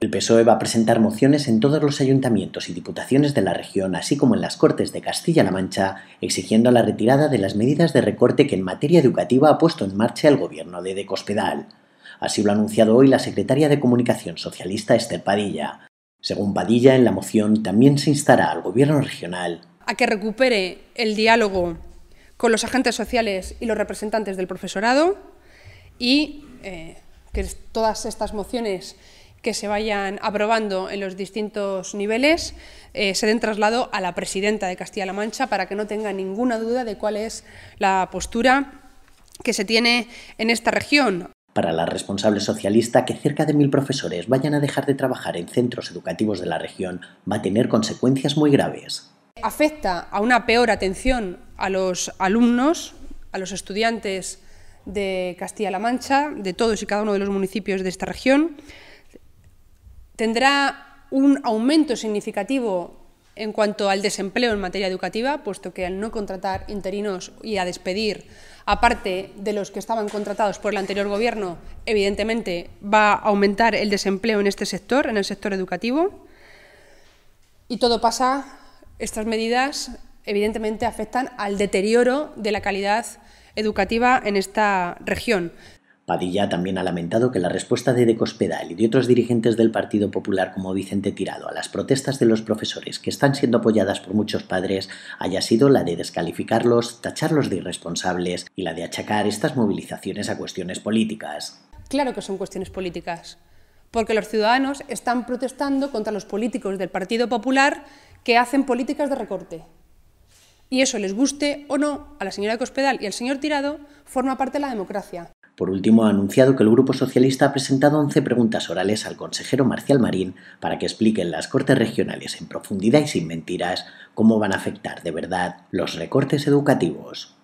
El PSOE va a presentar mociones en todos los ayuntamientos y diputaciones de la región, así como en las Cortes de Castilla-La Mancha, exigiendo la retirada de las medidas de recorte que en materia educativa ha puesto en marcha el gobierno de Decospedal. Así lo ha anunciado hoy la secretaria de Comunicación Socialista Esther Padilla. Según Padilla, en la moción también se instará al gobierno regional a que recupere el diálogo con los agentes sociales y los representantes del profesorado y eh, que todas estas mociones que se vayan aprobando en los distintos niveles eh, se den traslado a la presidenta de Castilla-La Mancha para que no tenga ninguna duda de cuál es la postura que se tiene en esta región. Para la responsable socialista, que cerca de mil profesores vayan a dejar de trabajar en centros educativos de la región va a tener consecuencias muy graves afecta a una peor atención a los alumnos, a los estudiantes de Castilla-La Mancha, de todos y cada uno de los municipios de esta región. Tendrá un aumento significativo en cuanto al desempleo en materia educativa, puesto que al no contratar interinos y a despedir, aparte de los que estaban contratados por el anterior gobierno, evidentemente va a aumentar el desempleo en este sector, en el sector educativo. Y todo pasa estas medidas, evidentemente, afectan al deterioro de la calidad educativa en esta región. Padilla también ha lamentado que la respuesta de Cospedal y de otros dirigentes del Partido Popular como Vicente Tirado a las protestas de los profesores que están siendo apoyadas por muchos padres haya sido la de descalificarlos, tacharlos de irresponsables y la de achacar estas movilizaciones a cuestiones políticas. Claro que son cuestiones políticas porque los ciudadanos están protestando contra los políticos del Partido Popular que hacen políticas de recorte. Y eso, les guste o no, a la señora Cospedal y al señor Tirado, forma parte de la democracia. Por último, ha anunciado que el Grupo Socialista ha presentado 11 preguntas orales al consejero Marcial Marín para que expliquen las Cortes regionales en profundidad y sin mentiras cómo van a afectar de verdad los recortes educativos.